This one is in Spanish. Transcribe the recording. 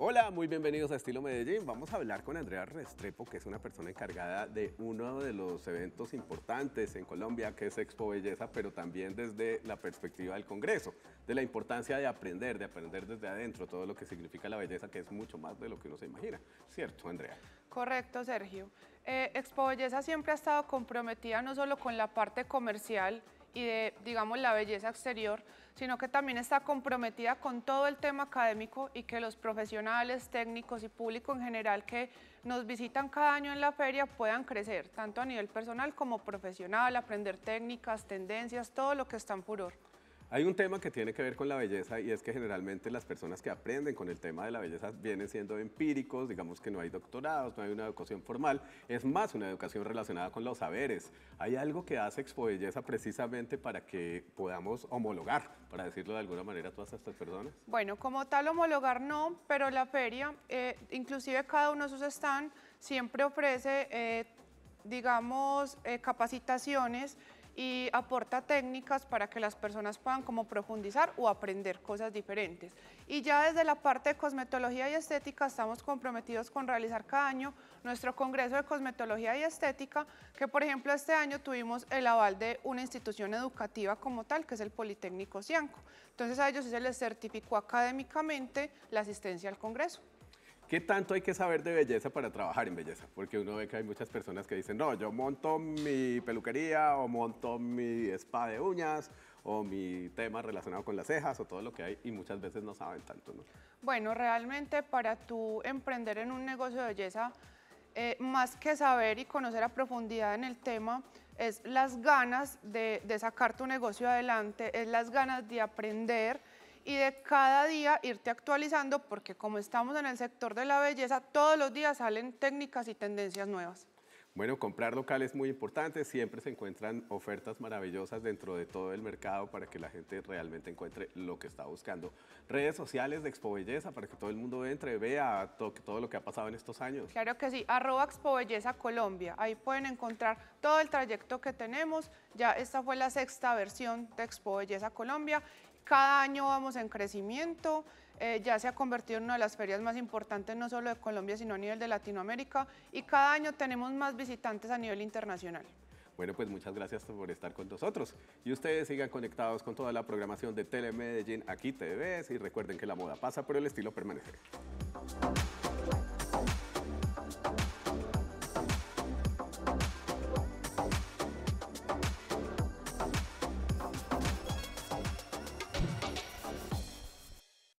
Hola, muy bienvenidos a Estilo Medellín. Vamos a hablar con Andrea Restrepo, que es una persona encargada de uno de los eventos importantes en Colombia, que es Expo Belleza, pero también desde la perspectiva del Congreso, de la importancia de aprender, de aprender desde adentro todo lo que significa la belleza, que es mucho más de lo que uno se imagina. ¿Cierto, Andrea? Correcto, Sergio. Eh, Expo Belleza siempre ha estado comprometida no solo con la parte comercial, y de, digamos, la belleza exterior, sino que también está comprometida con todo el tema académico y que los profesionales, técnicos y público en general que nos visitan cada año en la feria puedan crecer, tanto a nivel personal como profesional, aprender técnicas, tendencias, todo lo que está en furor. Hay un tema que tiene que ver con la belleza y es que generalmente las personas que aprenden con el tema de la belleza vienen siendo empíricos, digamos que no hay doctorados, no hay una educación formal, es más una educación relacionada con los saberes. Hay algo que hace Expo Belleza precisamente para que podamos homologar, para decirlo de alguna manera, todas estas personas. Bueno, como tal homologar no, pero la feria, eh, inclusive cada uno de sus stands siempre ofrece, eh, digamos, eh, capacitaciones y aporta técnicas para que las personas puedan como profundizar o aprender cosas diferentes. Y ya desde la parte de cosmetología y estética estamos comprometidos con realizar cada año nuestro Congreso de Cosmetología y Estética, que por ejemplo este año tuvimos el aval de una institución educativa como tal, que es el Politécnico Cianco. Entonces a ellos se les certificó académicamente la asistencia al Congreso. ¿Qué tanto hay que saber de belleza para trabajar en belleza? Porque uno ve que hay muchas personas que dicen, no, yo monto mi peluquería o monto mi spa de uñas o mi tema relacionado con las cejas o todo lo que hay y muchas veces no saben tanto, ¿no? Bueno, realmente para tú emprender en un negocio de belleza, eh, más que saber y conocer a profundidad en el tema, es las ganas de, de sacar tu negocio adelante, es las ganas de aprender, y de cada día irte actualizando porque como estamos en el sector de la belleza, todos los días salen técnicas y tendencias nuevas. Bueno, comprar local es muy importante, siempre se encuentran ofertas maravillosas dentro de todo el mercado para que la gente realmente encuentre lo que está buscando. Redes sociales de Expo Belleza para que todo el mundo entre, vea todo lo que ha pasado en estos años. Claro que sí, arroba Expo Belleza Colombia, ahí pueden encontrar todo el trayecto que tenemos, ya esta fue la sexta versión de Expo Belleza Colombia cada año vamos en crecimiento, eh, ya se ha convertido en una de las ferias más importantes no solo de Colombia, sino a nivel de Latinoamérica y cada año tenemos más visitantes a nivel internacional. Bueno, pues muchas gracias por estar con nosotros y ustedes sigan conectados con toda la programación de Telemedellín aquí TVS y recuerden que la moda pasa, pero el estilo permanece.